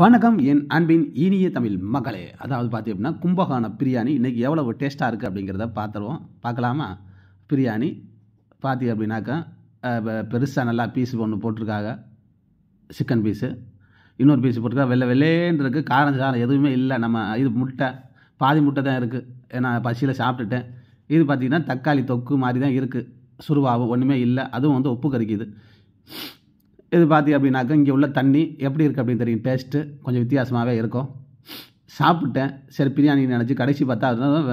வணக்கம் என் அன்பின் இனிய தமிழ் மகளே அதாவது பார்த்தி அப்படின்னா கும்பகோண பிரியாணி இன்றைக்கி எவ்வளோ டேஸ்ட்டாக இருக்குது அப்படிங்கிறத பார்த்துருவோம் பார்க்கலாமா பிரியாணி பார்த்தி அப்படின்னாக்கா பெருசாக நல்லா பீஸ் ஒன்று போட்டிருக்காங்க சிக்கன் பீஸு இன்னொரு பீஸ் போட்டிருக்கா வெள்ளை வெள்ளேன்னு இருக்குது காரம் சாரம் எதுவுமே இல்லை நம்ம இது முட்டை பாதி முட்டை தான் இருக்குது ஏன்னா பசியில் சாப்பிட்டுட்டேன் இது பார்த்திங்கன்னா தக்காளி தொக்கு மாதிரி தான் இருக்குது சுருவாவும் ஒன்றுமே இல்லை அதுவும் வந்து ஒப்பு கறிக்குது இது பார்த்திங்க அப்படின்னாக்க இங்கே உள்ள தண்ணி எப்படி இருக்குது அப்படின்னு தெரியும் டேஸ்ட்டு கொஞ்சம் வித்தியாசமாகவே இருக்கும் சாப்பிட்டேன் சரி பிரியாணி நினச்சி கடைசி பார்த்தா அதுதான்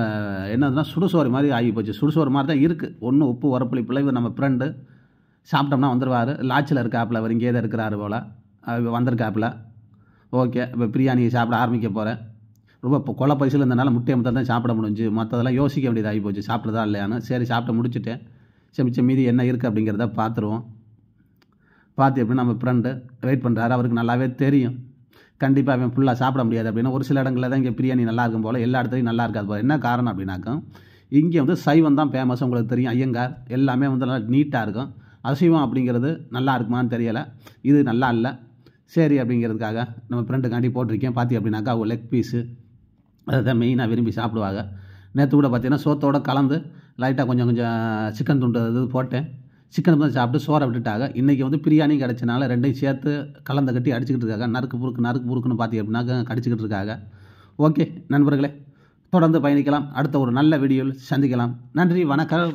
என்னதுன்னா சுடுசோறு மாதிரி ஆகி போச்சு சுடுசோறு மாதிரி தான் இருக்குது ஒன்று உப்பு உரப்புளிப்பில் இவர் நம்ம ஃப்ரெண்டு சாப்பிட்டோம்னா வந்துடுவார் லாச்சில் இருக்காப்புல அவர் இங்கே தான் இருக்கிறாரு போல் வந்திருக்காப்புல ஓகே இப்போ பிரியாணியை சாப்பிட ஆரம்பிக்க போகிறேன் ரொம்ப இப்போ கொலை பரிசில் இருந்தனால முட்டையை மட்டும் தான் சாப்பிட முடிஞ்சு மற்றதெல்லாம் யோசிக்க வேண்டியது ஆகி போச்சு சாப்பிட்றதா இல்லையான்னு சரி சாப்பிட்டு முடிச்சுட்டேன் சமிச்ச மீதி என்ன இருக்குது அப்படிங்கிறத பார்த்துருவோம் பார்த்து எப்படி நம்ம ஃப்ரெண்டு ட்ரைட் பண்ணுறாரு அவருக்கு நல்லாவே தெரியும் கண்டிப்பாக அவன் ஃபுல்லாக சாப்பிட முடியாது அப்படின்னா ஒரு சில இடங்களில் தான் இங்கே பிரியாணி நல்லா இருக்கும் போல் எல்லா இடத்துலையும் நல்லா இருக்காது போல் என்ன காரணம் அப்படின்னாக்கா இங்கே வந்து சைவம் தான் ஃபேமஸ் உங்களுக்கு தெரியும் ஐயங்கார் எல்லாமே வந்து நல்லா நீட்டாக இருக்கும் அசைவம் அப்படிங்கிறது நல்லா இருக்குமான்னு தெரியலை இது நல்லா இல்லை சரி அப்படிங்கிறதுக்காக நம்ம ஃப்ரெண்டுக்காண்டி போட்டிருக்கேன் பார்த்தி அப்படின்னாக்கா அவங்க லெக் பீஸு அதுதான் மெயினாக விரும்பி சாப்பிடுவாங்க நேற்று கூட பார்த்தீங்கன்னா சோத்தோடு கலந்து லைட்டாக கொஞ்சம் கொஞ்சம் சிக்கன் துண்டு இது போட்டேன் சிக்கன் தான் சாப்பிட்டு சோறை விட்டுட்டாங்க இன்றைக்கி வந்து பிரியாணி கிடச்சனால ரெண்டையும் சேர்த்து கலந்த கட்டி அடிச்சுக்கிட்டு இருக்காங்க நறுக்கு புறுக்கு நறுக்கு புறுக்குன்னு பார்த்தி அப்படின்னாக்க கடிச்சிக்கிட்டு இருக்காங்க ஓகே நண்பர்களே தொடர்ந்து பயணிக்கலாம் அடுத்த ஒரு நல்ல வீடியோவில் சந்திக்கலாம் நன்றி வணக்கம்